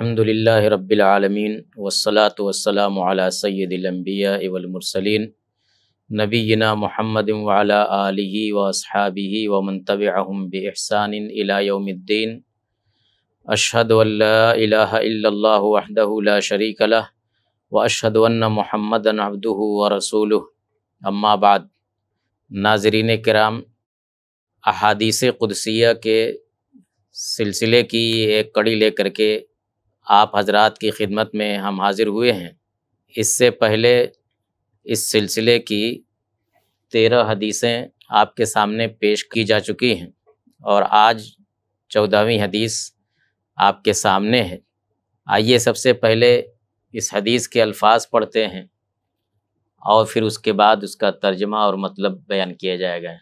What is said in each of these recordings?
अल्हम्दुलिल्लाह रब्बिल आलमीन वस्सलातु वस्सलामु अला सय्यदिल अंबिया वल मुरसलीन नबीना मुहम्मद व अला आलिहि व अस्हाबिहि व मन तबिअहुम बि इहसान इला यौमिद्दीन अशहदु अल ला इलाहा इल्लल्लाह वहदहु ला शरीक लह व अशहदु अन्न मुहम्मदन अब्दुहु व रसूलुहु अम्मा बाद नाजरीन कराम अहादीस कुदसिया के सिलसिले की एक कड़ी लेकर के आप हजरात की खिदमत में हम हाजिर हुए हैं इससे पहले इस सिलसिले की तेरह हदीसें आपके सामने पेश की जा चुकी हैं और आज चौदहवीं हदीस आपके सामने है आइए सबसे पहले इस हदीस के अल्फाज पढ़ते हैं और फिर उसके बाद उसका तर्जमा और मतलब बयान किया जाएगा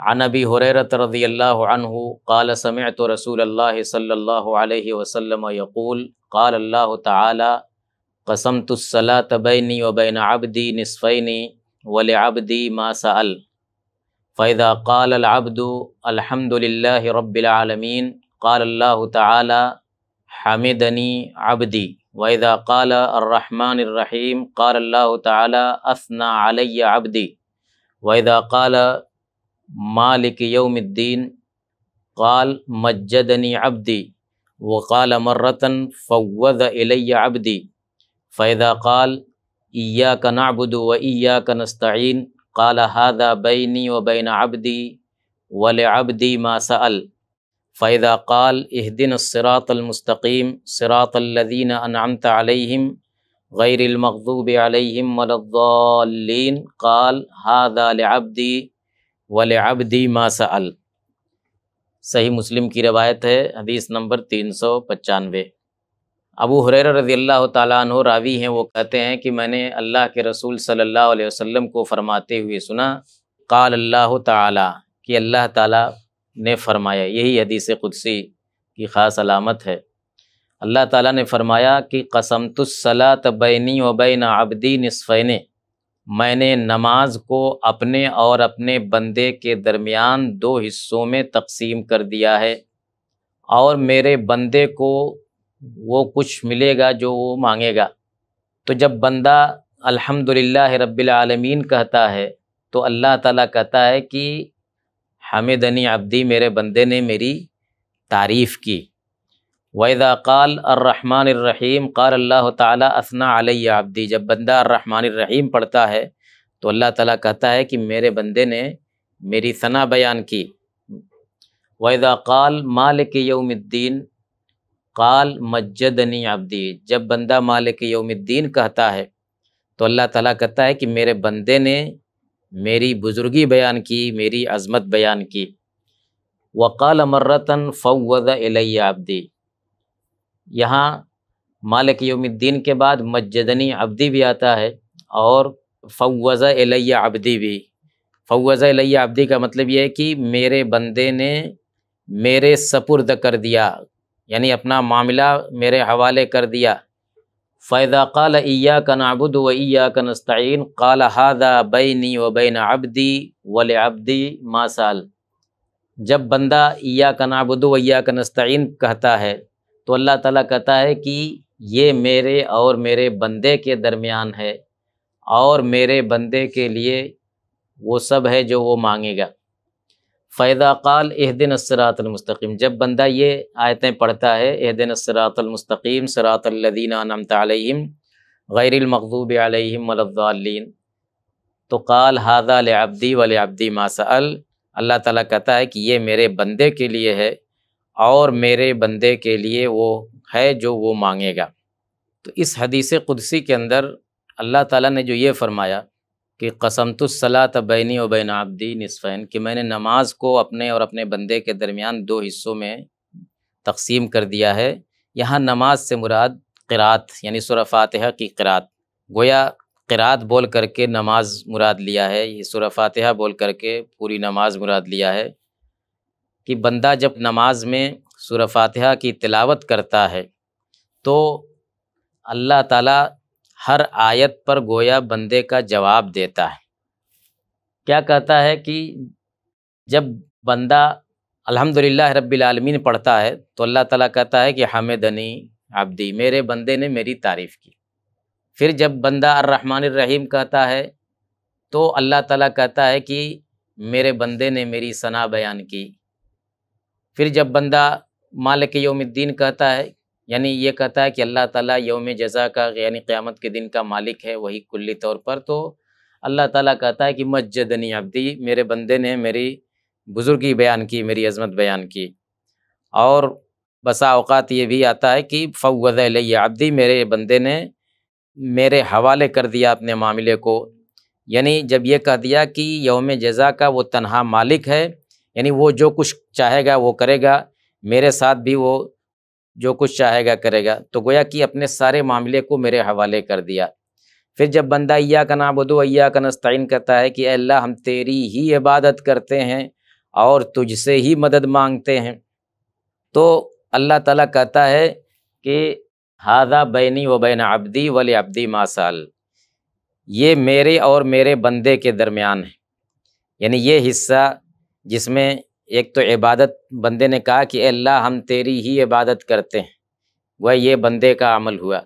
عن ابي هريره رضي الله عنه قال سمعت رسول الله صلى الله عليه وسلم يقول قال الله تعالى قسمت الصلاه بيني وبين عبدي نصفين ولعبدي ما سال فاذا قال العبد الحمد لله رب العالمين قال الله تعالى حمدني عبدي واذا قال الرحمن الرحيم قال الله تعالى اثنى علي عبدي واذا قال مالك يوم الدين قال مجدني عبدي وقال مرة فوض إلي عبدي فإذا قال إياك نعبد وإياك نستعين قال هذا بيني وبين عبدي ولعبدي ما سأل فإذا قال اهدنا الصراط المستقيم صراط الذين أنعمت عليهم غير المغضوب عليهم ولا الضالين قال هذا لعبدي वल अबदी मासा अल सही मुस्लिम की रवायत है हदीस नंबर तीन सौ पचानवे अबू हुरैर रज़ी अल्लाह तु रावी हैं वो कहते हैं कि मैंने अल्लाह के रसूल सल्ला वसम को फ़रमाते हुए सुना काल अल्लाह ताला कि अल्लाह ताला ने फ़रमाया यही हदीस खुदसी की ख़ास अलामत है अल्लाह ताला ने फ़रमाया कि कसम तुसला तबैनी वबैन आबदी नसफ़ैन मैंने नमाज को अपने और अपने बंदे के दरमियान दो हिस्सों में तकसीम कर दिया है और मेरे बंदे को वो कुछ मिलेगा जो वो मांगेगा तो जब बंदा अल्हम्दुलिल्लाह रब्बिल आलमीन कहता है तो अल्लाह ताला कहता है कि हमिदनी अब्दी मेरे बंदे ने मेरी तारीफ़ की वैदा काल अर्रहमानरहीम क़ाल अल्लाह तसना आलिया आबदी जब बंदा अर्रहमानरहीम पढ़ता है तो अल्लाह ताला कहता है कि मेरे बंदे ने मेरी सना बयान की वैदा माल मालिक यौमद्दीन काल मज्जदनी आबदी जब बंदा मालिक यौमद्दीन कहता है तो अल्लाह ताला कहता है कि मेरे बंदे ने मेरी बुज़ुर्गी बयान की मेरी अज़मत बयान की वक़ाल मर्रतन फ़वद आबदी यहाँ मालिक योमुद्दीन के बाद मज्जदनी अब्दी भी आता है और फवज़ा एलिया अब्दी भी फवज़ा एलिया अब्दी का मतलब यह है कि मेरे बंदे ने मेरे सपुर्द कर दिया यानी अपना मामला मेरे हवाले कर दिया फ़ैदा काल का नबुद व इया का कनस्तीन काल हादा बैनी व बैन अब्दी वल अब्दी मासाल जब बंदा इया का नबुद व का कनस्तीन कहता है तो अल्लाह ताला कहता है कि ये मेरे और मेरे बंदे के दरमियान है और मेरे बंदे के लिए वो सब है जो वो मांगेगा फ़ैदा काल एहदिन सरातलमस्तकीम जब बंदा ये आयतें पढ़ता है एहदिन सरातलमस्तकीम सरातल्लिन गैरमकदूब गैरमखूब आलमद्दालीन तो कल हादा वल वबदी मासल अल्लाह ताला कहता है कि ये मेरे बंदे के लिए है और मेरे बंदे के लिए वो है जो वो मांगेगा तो इस हदीस कुदसी के अंदर अल्लाह ताला ने जो ये फरमाया कि कसम कसमतुसलात तबैनी व बैन आबदी नस्फ़ैन कि मैंने नमाज को अपने और अपने बंदे के दरमियान दो हिस्सों में तकसीम कर दिया है यहाँ नमाज से मुराद क़रात यानी सुर फातह की क़रात गोया क़रात बोल करके नमाज मुराद लिया है ये सुर फातह बोल करके पूरी नमाज मुराद लिया है कि बंदा जब नमाज में सूर फातिहा की तिलावत करता है तो अल्लाह ताला हर आयत पर गोया बंदे का जवाब देता है क्या कहता है कि जब बंदा अल्हम्दुलिल्लाह रब्बिल आलमीन पढ़ता है तो अल्लाह ताला कहता है कि हामिदनी आबदी मेरे बंदे ने मेरी तारीफ़ की फिर जब बंदा अर्रहमान रहीम कहता है तो अल्लाह ताला कहता है कि मेरे बंदे ने मेरी सना बयान की फिर जब बंदा मालिक योमद्दीन कहता है यानी ये कहता है कि अल्लाह ताला योम जजा का यानी क़्यामत के दिन का मालिक है वही कुल्ली तौर पर तो अल्लाह ताला कहता है कि मज्जदनी अब्दी मेरे बंदे ने मेरी बुज़ुर्गी बयान की मेरी अजमत बयान की और बसा अवत ये भी आता है कि फ़वद अब्दी मेरे बंदे ने मेरे हवाले कर दिया अपने मामले को यानी जब ये कह दिया कि योम जजा का वो तनहा मालिक है यानी वो जो कुछ चाहेगा वो करेगा मेरे साथ भी वो जो कुछ चाहेगा करेगा तो गोया कि अपने सारे मामले को मेरे हवाले कर दिया फिर जब बंदा अय्या का बदो अय्या का नस्ताइन करता है कि अल्लाह हम तेरी ही इबादत करते हैं और तुझसे ही मदद मांगते हैं तो अल्लाह ताला कहता है कि हादा बैनी व बैन अब्दी वल अब्दी मासाल ये मेरे और मेरे बंदे के दरमियान है यानी ये हिस्सा जिसमें एक तो इबादत बंदे ने कहा कि अल्लाह हम तेरी ही इबादत करते हैं वह ये बंदे का अमल हुआ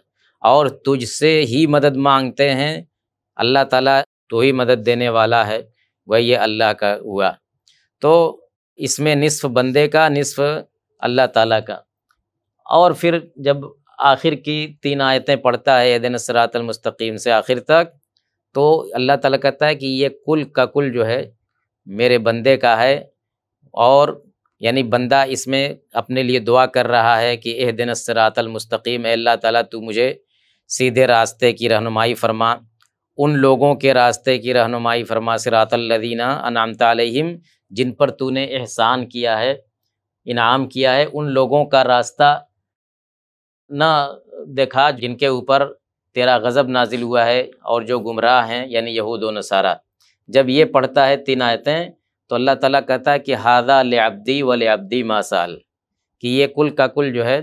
और तुझसे ही मदद मांगते हैं अल्लाह ताला तो ही मदद देने वाला है वह ये अल्लाह का हुआ तो इसमें निसफ़ बंदे का निसफ़ अल्लाह ताला का और फिर जब आखिर की तीन आयतें पढ़ता है दिन सरातलमस्तकीम से आखिर तक तो अल्लाह ताला कहता है कि ये कुल का कुल जो है मेरे बंदे का है और यानी बंदा इसमें अपने लिए दुआ कर रहा है कि एह दिन सरातलमस्तकीम अल्लाह ताला तू मुझे सीधे रास्ते की रहनुमाई फरमा उन लोगों के रास्ते की रहनुमाई फरमा सरातल्लदीना अनाम तलम जिन पर तूने एहसान किया है इनाम किया है उन लोगों का रास्ता ना देखा जिनके ऊपर तेरा गज़ब नाजिल हुआ है और जो गुमराह हैं यानी यहूद व नसारा जब ये पढ़ता है तीन आयतें तो अल्लाह ताला कहता है कि हादा ले अब्दी व ले अब्दी मासाल कि ये कुल का कुल जो है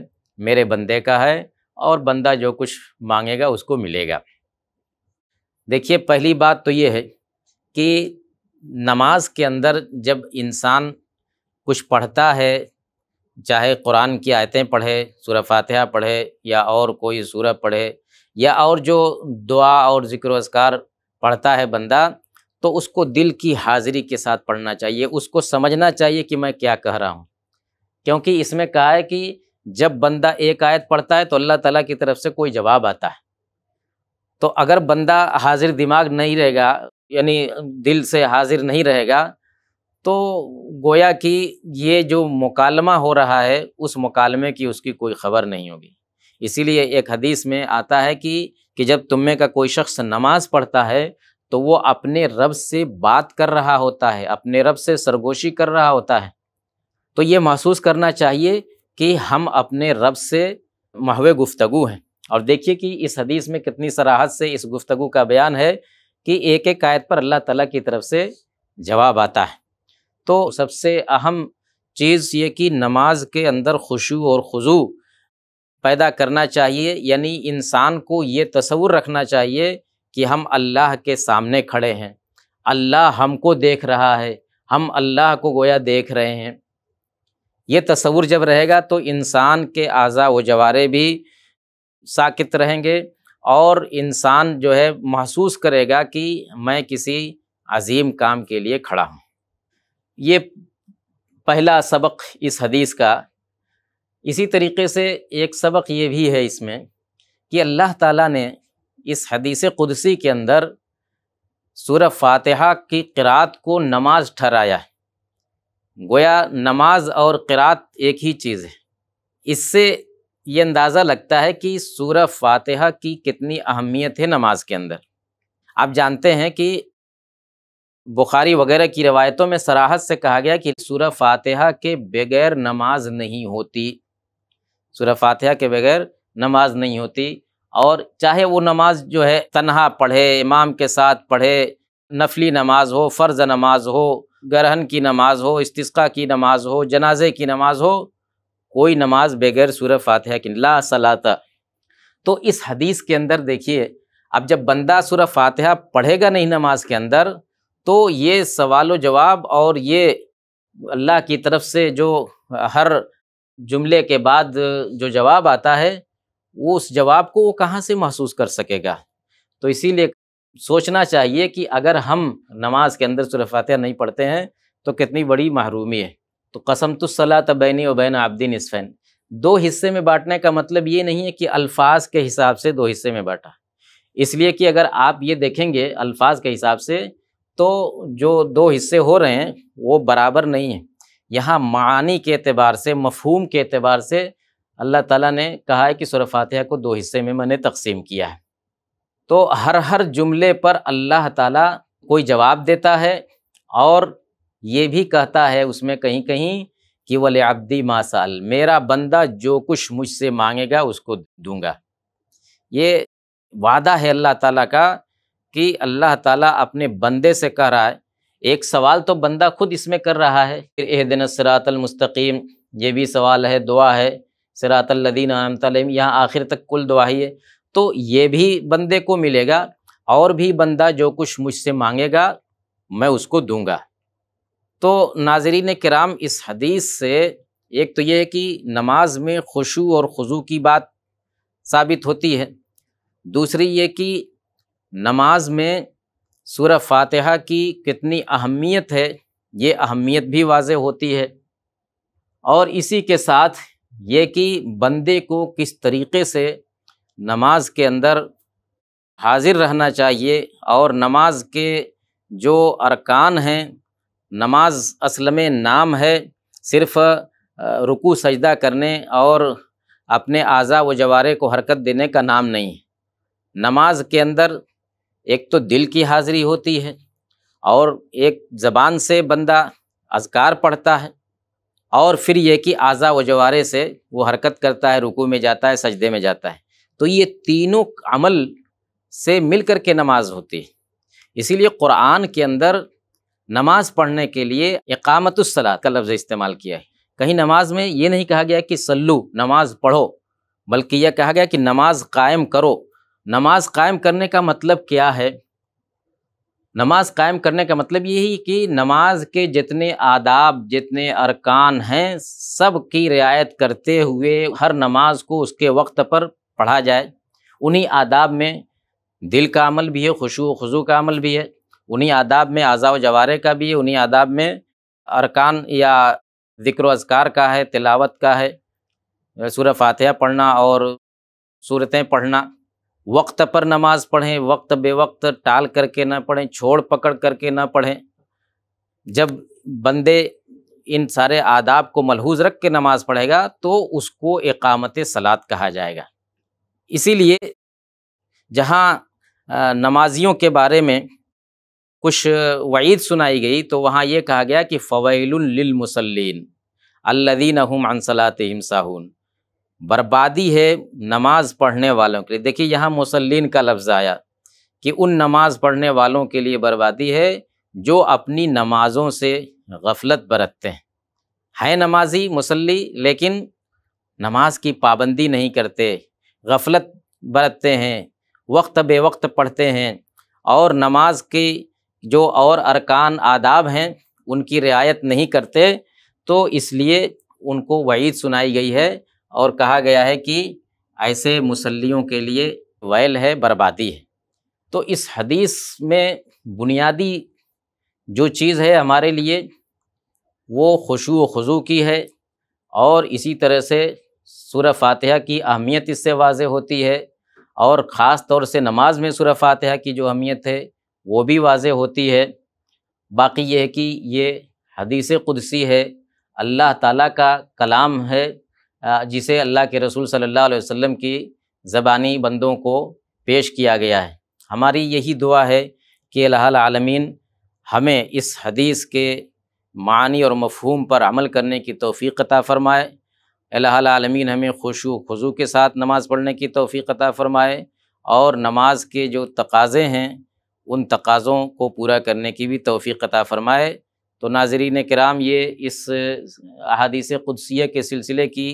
मेरे बंदे का है और बंदा जो कुछ मांगेगा उसको मिलेगा देखिए पहली बात तो ये है कि नमाज के अंदर जब इंसान कुछ पढ़ता है चाहे कुरान की आयतें पढ़े सूरह फातिहा पढ़े या और कोई सूरह पढ़े या और जो दुआ और ज़िक्र असकार पढ़ता है बंदा तो उसको दिल की हाजिरी के साथ पढ़ना चाहिए उसको समझना चाहिए कि मैं क्या कह रहा हूँ क्योंकि इसमें कहा है कि जब बंदा एक आयत पढ़ता है तो अल्लाह ताला की तरफ से कोई जवाब आता है तो अगर बंदा हाजिर दिमाग नहीं रहेगा यानी दिल से हाजिर नहीं रहेगा तो गोया कि ये जो मकालमा हो रहा है उस मकालमे की उसकी कोई खबर नहीं होगी इसीलिए एक हदीस में आता है कि कि जब तुम्हें का कोई शख्स नमाज पढ़ता है तो वो अपने रब से बात कर रहा होता है अपने रब से सरगोशी कर रहा होता है तो ये महसूस करना चाहिए कि हम अपने रब से महव गुफ्तगु हैं और देखिए कि इस हदीस में कितनी सराहत से इस गुफ्तगु का बयान है कि एक एक आयत पर अल्लाह ताला की तरफ से जवाब आता है तो सबसे अहम चीज़ ये कि नमाज के अंदर खुशु और खुजू पैदा करना चाहिए यानी इंसान को ये तस्वुर रखना चाहिए कि हम अल्लाह के सामने खड़े हैं अल्लाह हमको देख रहा है हम अल्लाह को गोया देख रहे हैं ये तस्वुर जब रहेगा तो इंसान के अज़ा व जवारे भी साकित रहेंगे और इंसान जो है महसूस करेगा कि मैं किसी अजीम काम के लिए खड़ा हूँ ये पहला सबक इस हदीस का इसी तरीके से एक सबक ये भी है इसमें कि अल्लाह ताला ने इस हदीस कुदसी के अंदर सूर फातहा की किरात को नमाज ठहराया है गोया नमाज और किरात एक ही चीज़ है इससे ये अंदाज़ा लगता है कि सूर फातहा की कितनी अहमियत है नमाज के अंदर आप जानते हैं कि बुखारी वगैरह की रवायतों में सराहत से कहा गया कि सूर फातहा के बगैर नमाज नहीं होती सूर फातहा के बगैर नमाज नहीं होती और चाहे वो नमाज जो है तनहा पढ़े इमाम के साथ पढ़े नफली नमाज हो फ़र्ज़ नमाज हो ग्रहण की नमाज हो इस्तिस्का की नमाज हो जनाजे की नमाज हो कोई नमाज बगैर सूर फातह की ला सलाता तो इस हदीस के अंदर देखिए अब जब बंदा सूर फातह पढ़ेगा नहीं नमाज के अंदर तो ये सवाल जवाब और ये अल्लाह की तरफ से जो हर जुमले के बाद जो जवाब आता है वो उस जवाब को वो कहाँ से महसूस कर सकेगा तो इसीलिए सोचना चाहिए कि अगर हम नमाज के अंदर सुरह नहीं पढ़ते हैं तो कितनी बड़ी महरूमी है तो कसम तो सला तबैनी वबैन आबदीन इसफ़ैन दो हिस्से में बांटने का मतलब ये नहीं है कि अल्फाज के हिसाब से दो हिस्से में बांटा इसलिए कि अगर आप ये देखेंगे अल्फाज के हिसाब से तो जो दो हिस्से हो रहे हैं वो बराबर नहीं है यहाँ मानी के अतबार से मफहूम के अतबार से अल्लाह ताला ने कहा है कि सुर फातिहा को दो हिस्से में मैंने तकसीम किया है तो हर हर जुमले पर अल्लाह ताला कोई जवाब देता है और ये भी कहता है उसमें कहीं कहीं कि वले अब्दी मासाल मेरा बंदा जो कुछ मुझसे मांगेगा उसको दूंगा ये वादा है अल्लाह ताला का कि अल्लाह ताला अपने बंदे से कह रहा है एक सवाल तो बंदा खुद इसमें कर रहा है फिर एहदन सरातलमस्तकीम ये भी सवाल है दुआ है सरातल्लिन तलम यहाँ आखिर तक कुल दुआही है तो ये भी बंदे को मिलेगा और भी बंदा जो कुछ मुझसे मांगेगा मैं उसको दूंगा तो नाजरीन कराम इस हदीस से एक तो ये है कि नमाज में खुशु और खुजू की बात साबित होती है दूसरी ये कि नमाज में सूर फातहा की कितनी अहमियत है ये अहमियत भी वाज होती है और इसी के साथ ये कि बंदे को किस तरीके से नमाज के अंदर हाजिर रहना चाहिए और नमाज के जो अरकान हैं नमाज असल में नाम है सिर्फ़ रुकू सजदा करने और अपने आज़ा व जवारे को हरकत देने का नाम नहीं है नमाज के अंदर एक तो दिल की हाज़िरी होती है और एक ज़बान से बंदा अजकार पढ़ता है और फिर यह कि आज़ा व जवारे से वो हरकत करता है रुकू में जाता है सजदे में जाता है तो ये तीनों अमल से मिल कर के नमाज होती है इसीलिए क़ुरान के अंदर नमाज पढ़ने के लिए इकामतुसलात का लफ्ज़ इस्तेमाल किया है कहीं नमाज में ये नहीं कहा गया कि सल्लू नमाज पढ़ो बल्कि यह कहा गया कि नमाज कायम करो नमाज कायम करने का मतलब क्या है नमाज कायम करने का मतलब यही कि नमाज के जितने आदाब जितने अरकान हैं सब की रियायत करते हुए हर नमाज को उसके वक्त पर पढ़ा जाए उन्हीं आदाब में दिल का अमल भी है खुशु खजू का अमल भी है उन्हीं आदाब में आज़ा जवारे का भी है उन्हीं आदाब में अरकान या ज़िक्र अजकार का है तिलावत का है सूर फातह पढ़ना और सूरतें पढ़ना वक्त पर नमाज पढ़ें वक्त बेवक्त टाल करके ना पढ़ें छोड़ पकड़ करके ना पढ़ें जब बंदे इन सारे आदाब को मलहूज रख के नमाज़ पढ़ेगा तो उसको एकामत सलात कहा जाएगा इसीलिए जहाँ नमाजियों के बारे में कुछ वईद सुनाई गई तो वहाँ ये कहा गया कि फ़वैलमसलिन अल्लादीन हम अनसलात साहून बर्बादी है नमाज़ पढ़ने वालों के लिए देखिए यहाँ मुसलिन का लफ्ज़ आया कि उन नमाज पढ़ने वालों के लिए बर्बादी है जो अपनी नमाज़ों से गफलत बरतते हैं है नमाजी मुसल्ली लेकिन नमाज की पाबंदी नहीं करते गफलत बरतते हैं वक्त बेवक्त पढ़ते हैं और नमाज के जो और अरकान आदाब हैं उनकी रियायत नहीं करते तो इसलिए उनको वईद सुनाई गई है और कहा गया है कि ऐसे मुसल्लियों के लिए वैल है बर्बादी है तो इस हदीस में बुनियादी जो चीज़ है हमारे लिए वो खुशु खजू की है और इसी तरह से सूर फातह की अहमियत इससे वाज होती है और ख़ास तौर से नमाज में सूर फातहा की जो अहमियत है वो भी वाज होती है बाकी ये है कि ये हदीस कुदसी है अल्लाह ताला का कलाम है जिसे अल्लाह के रसूल सल्लल्लाहु अलैहि वसल्लम की ज़बानी बंदों को पेश किया गया है हमारी यही दुआ है कि आलमीन हमें इस हदीस के मानी और मफहूम पर अमल करने की तोफ़ी अता फ़रमाए आलमीन हमें व खुजू के साथ नमाज़ पढ़ने की तोफ़ी अता फ़रमाए और नमाज के जो तकाज़े हैं उन तकाज़ों को पूरा करने की भी तोफ़ी अता फ़रमाए तो नाजरीन कराम ये इस अहादीस खुदसी के सिलसिले की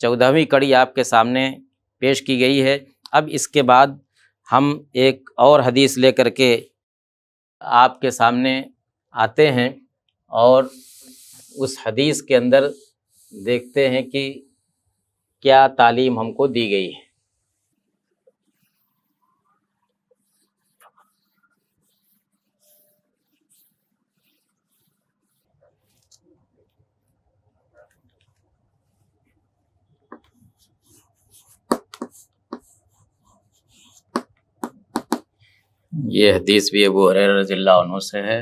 चौदहवीं कड़ी आपके सामने पेश की गई है अब इसके बाद हम एक और हदीस ले कर के आपके सामने आते हैं और उस हदीस के अंदर देखते हैं कि क्या तालीम हमको दी गई है ये हदीस भी अबू हररा से है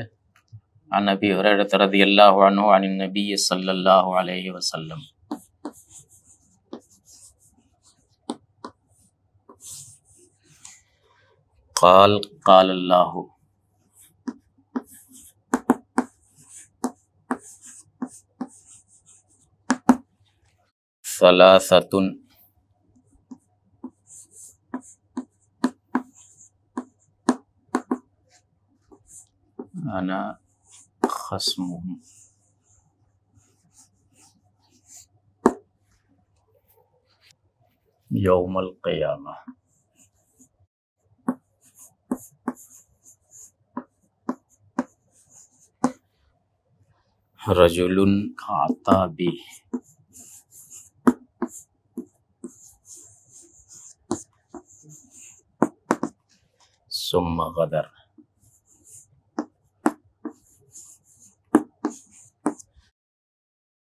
अन अबी हररत रदियल्लाहु अन्हु अन नबी सल्लल्लाहु अलैहि वसल्लम قال قال الله ثلاثه أنا خصمه يوم القيامة رجل أعطى به ثم غدر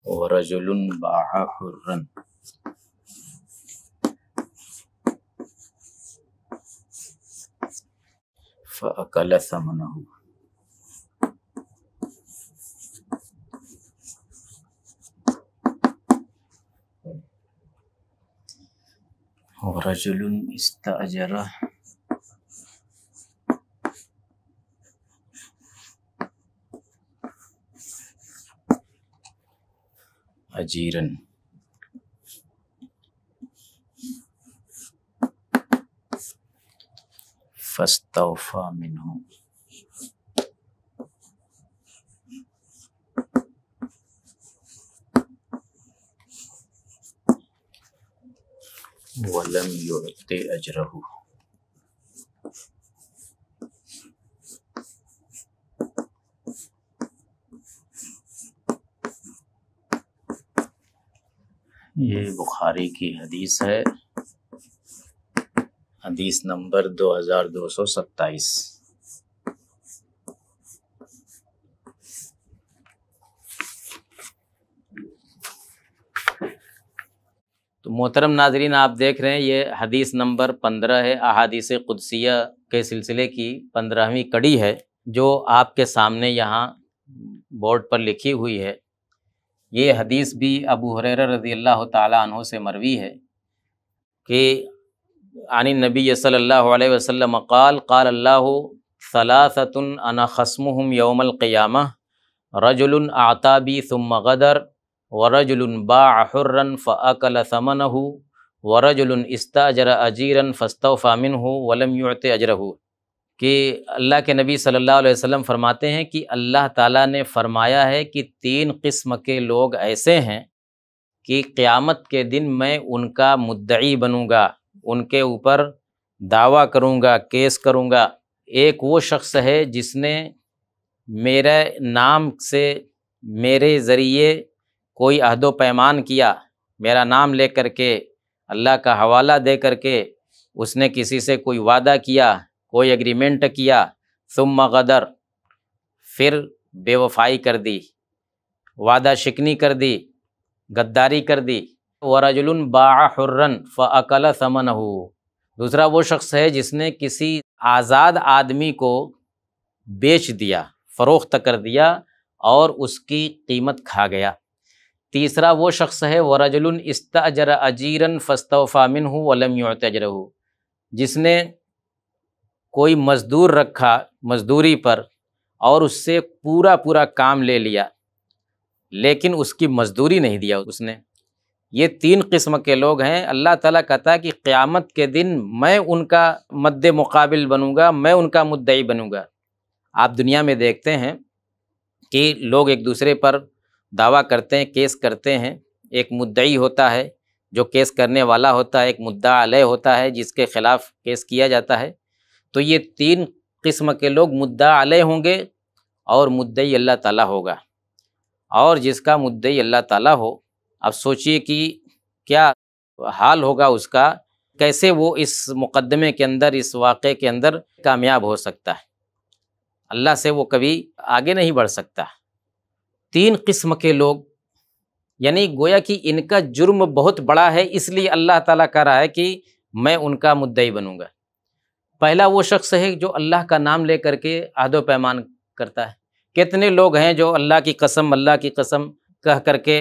ورجل باع حرا فأكل ثمنه ورجل استأجر أجيرا فاستوفى منه ولم يعطي أجره ये बुखारी की हदीस है हदीस नंबर दो दो हजार सौ सत्ताईस तो मोहतरम नाजरीन आप देख रहे हैं ये हदीस नंबर पंद्रह है अहादीस कुदसिया के सिलसिले की पंद्रहवीं कड़ी है जो आपके सामने यहाँ बोर्ड पर लिखी हुई है ये हदीस भी अबू हुरर रज़ी अल्लाह तहों से मरवी है कि आन नबी सल्ला वसम कल कल अल्लाह सलासतन अना खसम यौमलक़ियाम रजुल आताबी सुम गदर रजुल बाहुर्रन फ़ल समन हो रजुल इस्ता अजर अजीरन फ़स्तफ़ामिन हो वलम युत अजरहू कि अल्लाह के नबी सल्लल्लाहु अलैहि वसल्लम फरमाते हैं कि अल्लाह ताला ने फरमाया है कि तीन किस्म के लोग ऐसे हैं कि क़यामत के दिन मैं उनका मुद्दई बनूँगा उनके ऊपर दावा करूँगा केस करूँगा एक वो शख्स है जिसने मेरे नाम से मेरे ज़रिए कोई अहदो पैमान किया मेरा नाम ले कर के अल्लाह का हवाला दे कर के उसने किसी से कोई वादा किया कोई एग्रीमेंट किया सुम गदर फिर बेवफाई कर दी वादा शिकनी कर दी गद्दारी कर दी वरजुल फ फ़ल समन हो दूसरा वो शख्स है जिसने किसी आज़ाद आदमी को बेच दिया फ़रोख्त कर दिया और उसकी कीमत खा गया तीसरा वो शख्स है वरजुल अजर अजीरन फ़स्तफ़ामिन हो वलम तजर हो जिसने कोई मज़दूर रखा मज़दूरी पर और उससे पूरा पूरा काम ले लिया लेकिन उसकी मज़दूरी नहीं दिया उसने ये तीन किस्म के लोग हैं अल्लाह ताला कहता है कि क़्यामत के दिन मैं उनका मद्द मुकाबिल बनूँगा मैं उनका मुद्दई बनूँगा आप दुनिया में देखते हैं कि लोग एक दूसरे पर दावा करते हैं केस करते हैं एक मुद्दई होता है जो केस करने वाला होता है एक मुद्दा आलय होता है जिसके ख़िलाफ़ केस किया जाता है तो ये तीन किस्म के लोग मुद्दा आलय होंगे और मुद्दई अल्लाह ताला होगा और जिसका मुद्दई अल्लाह ताला हो अब सोचिए कि क्या हाल होगा उसका कैसे वो इस मुकदमे के अंदर इस वाक़े के अंदर कामयाब हो सकता है अल्लाह से वो कभी आगे नहीं बढ़ सकता तीन किस्म के लोग यानी गोया कि इनका जुर्म बहुत बड़ा है इसलिए अल्लाह ताला कह रहा है कि मैं उनका मुद्दई बनूंगा पहला वो शख्स है जो अल्लाह का नाम ले करके आदो पैमान करता है कितने लोग हैं जो अल्लाह की कसम अल्लाह की कसम कह करके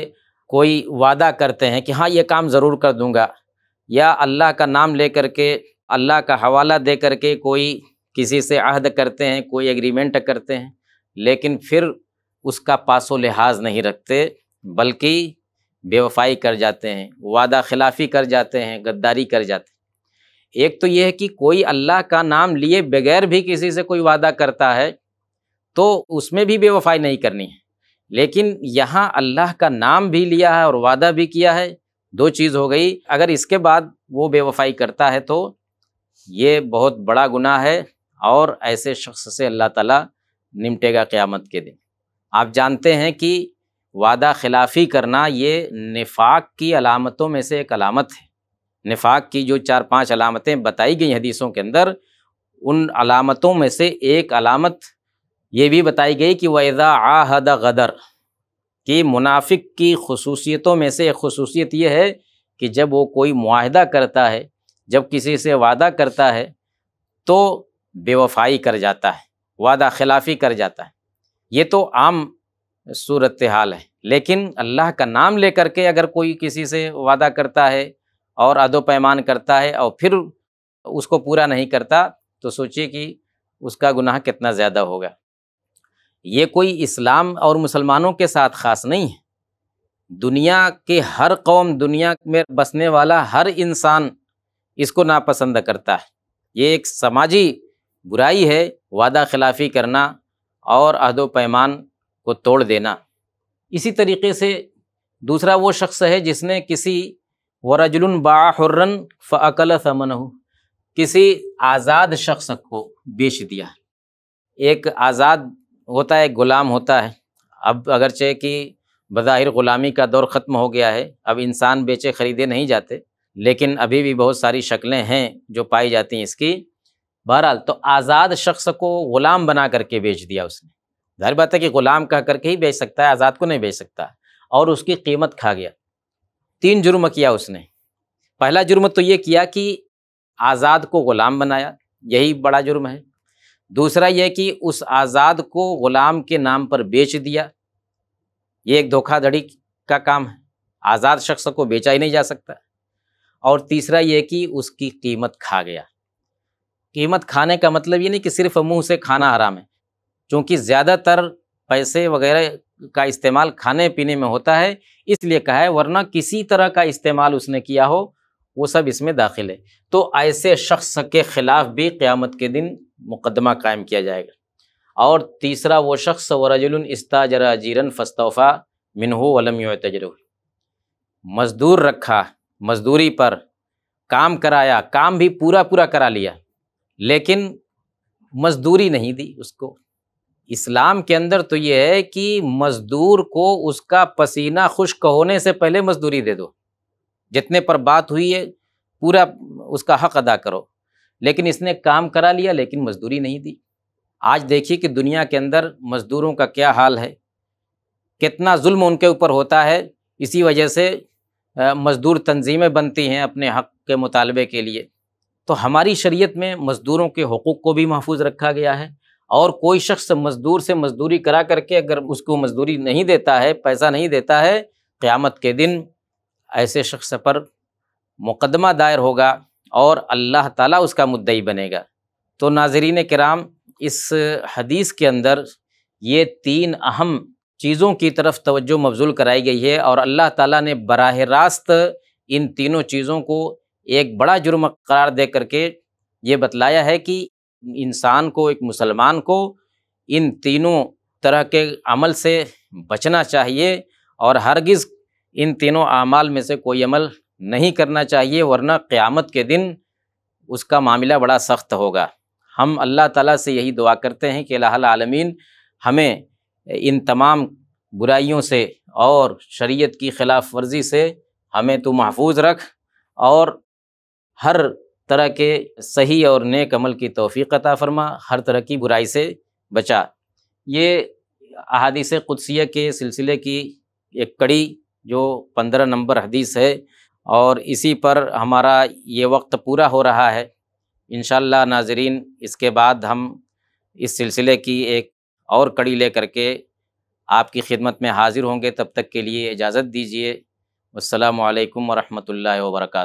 कोई वादा करते हैं कि हाँ ये काम ज़रूर कर दूँगा या अल्लाह का नाम ले के अल्लाह का हवाला दे करके कोई किसी से अहद करते हैं कोई एग्रीमेंट करते हैं लेकिन फिर उसका पासो लिहाज नहीं रखते बल्कि बेवफाई कर जाते हैं वादा खिलाफ़ी कर जाते हैं गद्दारी कर जाते हैं एक तो ये है कि कोई अल्लाह का नाम लिए बगैर भी किसी से कोई वादा करता है तो उसमें भी बेवफाई नहीं करनी है लेकिन यहाँ अल्लाह का नाम भी लिया है और वादा भी किया है दो चीज़ हो गई अगर इसके बाद वो बेवफाई करता है तो ये बहुत बड़ा गुनाह है और ऐसे शख्स से अल्लाह ताला निमटेगा क़्यामत के दिन आप जानते हैं कि वादा खिलाफ़ी करना ये निफाक की अलामतों में से एक अलामत है नफाक की जो चार पांच अलामतें बताई गई हदीसों के अंदर उन अलामतों में से एक अलामत ये भी बताई गई कि वैदा आहद गदर कि मुनाफिक की खसूसियतों में से एक खसूसियत यह है कि जब वो कोई माहदा करता है जब किसी से वादा करता है तो बेवफाई कर जाता है वादा खिलाफ़ी कर जाता है ये तो आम सूरत हाल है लेकिन अल्लाह का नाम लेकर के अगर कोई किसी से वादा करता है और अदो पैमान करता है और फिर उसको पूरा नहीं करता तो सोचिए कि उसका गुनाह कितना ज़्यादा होगा ये कोई इस्लाम और मुसलमानों के साथ ख़ास नहीं है दुनिया के हर कौम दुनिया में बसने वाला हर इंसान इसको नापसंद करता है ये एक समाजी बुराई है वादा खिलाफ़ी करना और अहदो पैमान को तोड़ देना इसी तरीके से दूसरा वो शख्स है जिसने किसी वरजुल बान फ़ल समन किसी आज़ाद शख्स को बेच दिया एक आज़ाद होता है ग़ुलाम होता है अब अगरचे कि बज़ाहिर ग़ुलामी का दौर ख़त्म हो गया है अब इंसान बेचे ख़रीदे नहीं जाते लेकिन अभी भी बहुत सारी शक्लें हैं जो पाई जाती हैं इसकी बहरहाल तो आज़ाद शख्स को ग़ुलाम बना करके बेच दिया उसने जाहिर बात है कि ग़ुलाम कह करके ही बेच सकता है आज़ाद को नहीं बेच सकता और उसकी कीमत खा गया तीन जुर्म किया उसने पहला जुर्म तो ये किया कि आज़ाद को ग़ुलाम बनाया यही बड़ा जुर्म है दूसरा यह कि उस आज़ाद को ग़ुलाम के नाम पर बेच दिया ये एक धोखाधड़ी का काम है आज़ाद शख्स को बेचा ही नहीं जा सकता और तीसरा यह कि उसकी कीमत खा गया कीमत खाने का मतलब ये नहीं कि सिर्फ मुंह से खाना हराम है क्योंकि ज़्यादातर पैसे वगैरह का इस्तेमाल खाने पीने में होता है इसलिए कहा है वरना किसी तरह का इस्तेमाल उसने किया हो वो सब इसमें दाखिल है तो ऐसे शख्स के ख़िलाफ़ भी क़्यामत के दिन मुकदमा कायम किया जाएगा और तीसरा वो शख्स वरजुल जरा जीरन फस्तोफा मिनहू वलम तजर मज़दूर रखा मज़दूरी पर काम कराया काम भी पूरा पूरा करा लिया लेकिन मज़दूरी नहीं दी उसको इस्लाम के अंदर तो ये है कि मजदूर को उसका पसीना खुश्क होने से पहले मजदूरी दे दो जितने पर बात हुई है पूरा उसका हक अदा करो लेकिन इसने काम करा लिया लेकिन मजदूरी नहीं दी आज देखिए कि दुनिया के अंदर मजदूरों का क्या हाल है कितना जुल्म उनके ऊपर होता है इसी वजह से मज़दूर तंजीमें बनती हैं अपने हक के मुतालबे के लिए तो हमारी शरीयत में मज़दूरों के हकूक़ को भी महफूज रखा गया है और कोई शख्स मजदूर से मजदूरी करा करके अगर उसको मजदूरी नहीं देता है पैसा नहीं देता है क़्यामत के दिन ऐसे शख्स पर मुकदमा दायर होगा और अल्लाह ताला उसका मुद्दई बनेगा तो नाजरीन कराम इस हदीस के अंदर ये तीन अहम चीज़ों की तरफ तवज्जो मबजूल कराई गई है और अल्लाह ताला ने बराह रास्त इन तीनों चीज़ों को एक बड़ा जुर्म करार दे करके ये बतलाया है कि इंसान को एक मुसलमान को इन तीनों तरह के अमल से बचना चाहिए और हरगिज़ इन तीनों अमाल में से कोई अमल नहीं करना चाहिए वरना क़्यामत के दिन उसका मामला बड़ा सख्त होगा हम अल्लाह ताला से यही दुआ करते हैं कि लाल आलमीन हमें इन तमाम बुराइयों से और शरीयत की ख़िलाफ़ वर्जी से हमें तो महफूज रख और हर तरह के सही और नेक अमल की तोफ़ी अता फ़रमा हर तरह की बुराई से बचा ये अहादीस कुदसिया के सिलसिले की एक कड़ी जो पंद्रह नंबर हदीस है और इसी पर हमारा ये वक्त पूरा हो रहा है इन नाजरीन इसके बाद हम इस सिलसिले की एक और कड़ी ले करके आपकी खिदमत में हाज़िर होंगे तब तक के लिए इजाज़त दीजिए अल्लाम वरहमल वर्का